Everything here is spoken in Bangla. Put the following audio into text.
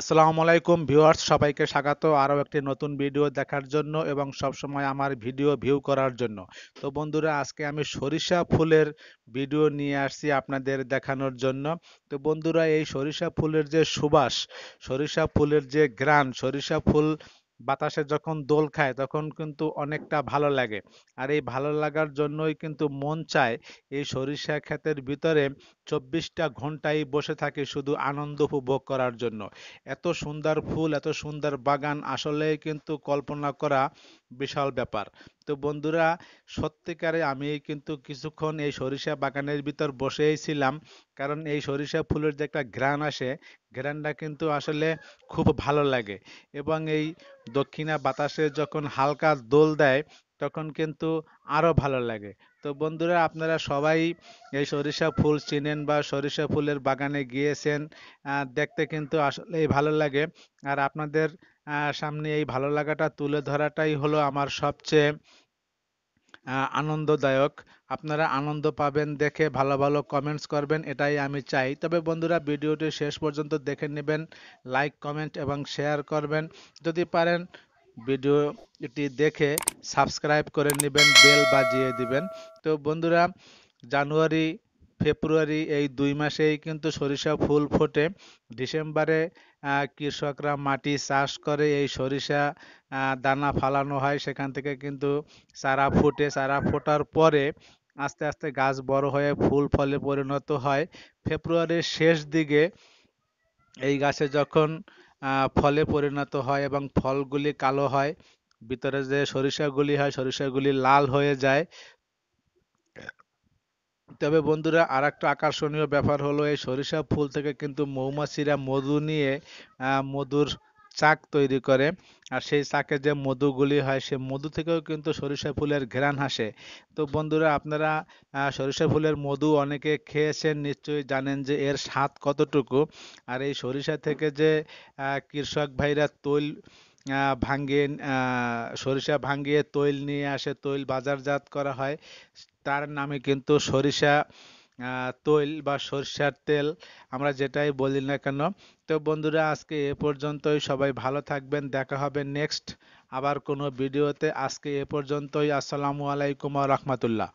আসসালামু আলাইকুম ভিউয়ার্স সবাইকে স্বাগত আরও একটি নতুন ভিডিও দেখার জন্য এবং সবসময় আমার ভিডিও ভিউ করার জন্য তো বন্ধুরা আজকে আমি সরিষা ফুলের ভিডিও নিয়ে আসছি আপনাদের দেখানোর জন্য তো বন্ধুরা এই সরিষা ফুলের যে সুবাস সরিষা ফুলের যে গ্রান সরিষা ফুল বাতাসে যখন দোল খায় তখন কিন্তু অনেকটা ভালো লাগে আর এই ভালো লাগার জন্যই কিন্তু মন চায় এই সরিষা ক্ষেতের ভিতরে চব্বিশটা ঘন্টাই বসে থাকে শুধু আনন্দ উপভোগ করার জন্য এত সুন্দর ফুল এত সুন্দর বাগান আসলে কিন্তু কল্পনা করা বিশাল ব্যাপার তো বন্ধুরা সত্যিকারে আমি কিন্তু কিছুক্ষণ এই সরিষা বাগানের ভিতর বসেই ছিলাম কারণ এই সরিষা ফুলের যে একটা ঘ্রাণ আসে ঘ্রাণটা কিন্তু আসলে খুব ভালো লাগে এবং এই দক্ষিণা বাতাসে যখন হালকা দোল দেয় তখন কিন্তু আরও ভালো লাগে তো বন্ধুরা আপনারা সবাই এই সরিষা ফুল চিনেন বা সরিষা ফুলের বাগানে গিয়েছেন দেখতে কিন্তু আসলেই ভালো লাগে আর আপনাদের সামনে এই ভালো লাগাটা তুলে ধরাটাই হলো আমার সবচেয়ে আনন্দদায়ক আপনারা আনন্দ পাবেন দেখে ভালো ভালো কমেন্টস করবেন এটাই আমি চাই তবে বন্ধুরা ভিডিওটি শেষ পর্যন্ত দেখে নেবেন লাইক কমেন্ট এবং শেয়ার করবেন যদি পারেন ভিডিওটি দেখে সাবস্ক্রাইব করে নেবেন বেল বাজিয়ে দিবেন তো বন্ধুরা জানুয়ারি ফেব্রুয়ারি এই দুই মাসেই কিন্তু সরিষা ফুল ফোটে ডিসেম্বরে কৃষকরা মাটি চাষ করে এই সরিষা দানা ফালানো হয় সেখান থেকে কিন্তু চারা ফোটে চারা ফোটার পরে আস্তে আস্তে গাছ বড় হয়ে ফুল ফলে পরিণত হয় ফেব্রুয়ারির শেষ দিকে এই গাছে যখন ফলে পরিণত হয় এবং ফলগুলি কালো হয় ভিতরে যে সরিষাগুলি হয় সরিষাগুলি লাল হয়ে যায় তবে বন্ধুরা আর একটা আকর্ষণীয় ব্যাপার হলো এই সরিষা ফুল থেকে কিন্তু মৌমাছিরা মধু নিয়ে মধুর চাক তৈরি করে আর সেই চাকে যে মধুগুলি হয় সে মধু থেকেও কিন্তু সরিষা ফুলের ঘ্রাণ আসে তো বন্ধুরা আপনারা সরিষা ফুলের মধু অনেকে খেয়েছেন নিশ্চয়ই জানেন যে এর স্বাদ কতটুকু আর এই সরিষা থেকে যে কৃষক ভাইরা তৈল ভাঙ্গেন সরিষা ভাঙ্গিয়ে তৈল নিয়ে আসে তৈল বাজারজাত করা হয় তার নামে কিন্তু সরিষা তৈল বা সরিষার তেল আমরা যেটাই বলি না কেন তো বন্ধুরা আজকে এ পর্যন্তই সবাই ভালো থাকবেন দেখা হবে নেক্সট আবার কোনো ভিডিওতে আজকে এ পর্যন্তই আসসালামু আলাইকুম রহমতুল্লাহ